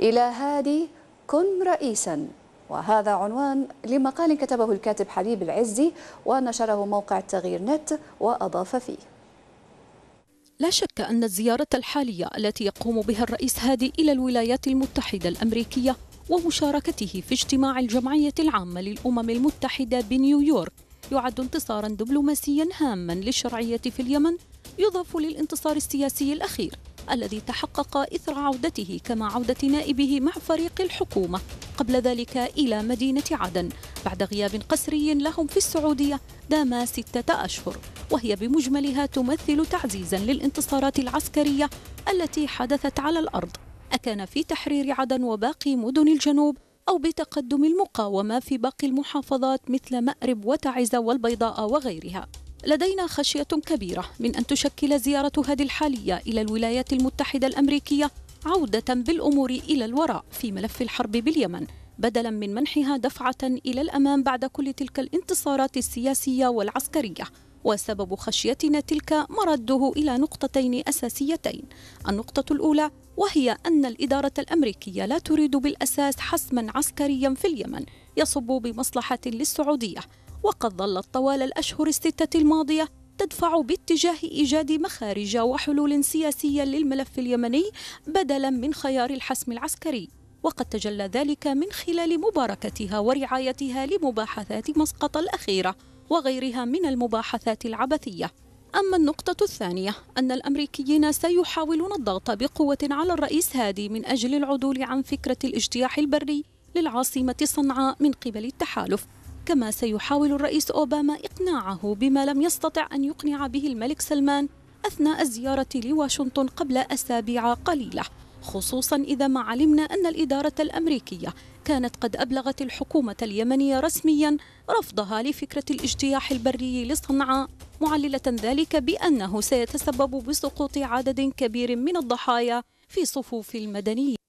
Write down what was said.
إلى هادي كن رئيسا وهذا عنوان لمقال كتبه الكاتب حبيب العزي ونشره موقع تغيير نت وأضاف فيه لا شك أن الزيارة الحالية التي يقوم بها الرئيس هادي إلى الولايات المتحدة الأمريكية ومشاركته في اجتماع الجمعية العامة للأمم المتحدة بنيويورك يعد انتصارا دبلوماسيا هاما للشرعية في اليمن يضاف للانتصار السياسي الأخير الذي تحقق إثر عودته كما عودة نائبه مع فريق الحكومة قبل ذلك إلى مدينة عدن بعد غياب قسري لهم في السعودية دام ستة أشهر وهي بمجملها تمثل تعزيزا للانتصارات العسكرية التي حدثت على الأرض أكان في تحرير عدن وباقي مدن الجنوب أو بتقدم المقاومة في باقي المحافظات مثل مأرب وتعز والبيضاء وغيرها لدينا خشية كبيرة من أن تشكل زيارة هذه الحالية إلى الولايات المتحدة الأمريكية عودة بالأمور إلى الوراء في ملف الحرب باليمن بدلا من منحها دفعة إلى الأمام بعد كل تلك الانتصارات السياسية والعسكرية وسبب خشيتنا تلك مرده إلى نقطتين أساسيتين النقطة الأولى وهي أن الإدارة الأمريكية لا تريد بالأساس حسما عسكريا في اليمن يصب بمصلحة للسعودية وقد ظلت طوال الأشهر الستة الماضية تدفع باتجاه إيجاد مخارج وحلول سياسية للملف اليمني بدلا من خيار الحسم العسكري وقد تجلى ذلك من خلال مباركتها ورعايتها لمباحثات مسقط الأخيرة وغيرها من المباحثات العبثية أما النقطة الثانية أن الأمريكيين سيحاولون الضغط بقوة على الرئيس هادي من أجل العدول عن فكرة الاجتياح البري للعاصمة صنعاء من قبل التحالف كما سيحاول الرئيس أوباما إقناعه بما لم يستطع أن يقنع به الملك سلمان أثناء الزيارة لواشنطن قبل أسابيع قليلة خصوصا إذا ما علمنا أن الإدارة الأمريكية كانت قد أبلغت الحكومة اليمنية رسميا رفضها لفكرة الاجتياح البري لصنعاء معللة ذلك بأنه سيتسبب بسقوط عدد كبير من الضحايا في صفوف المدنيين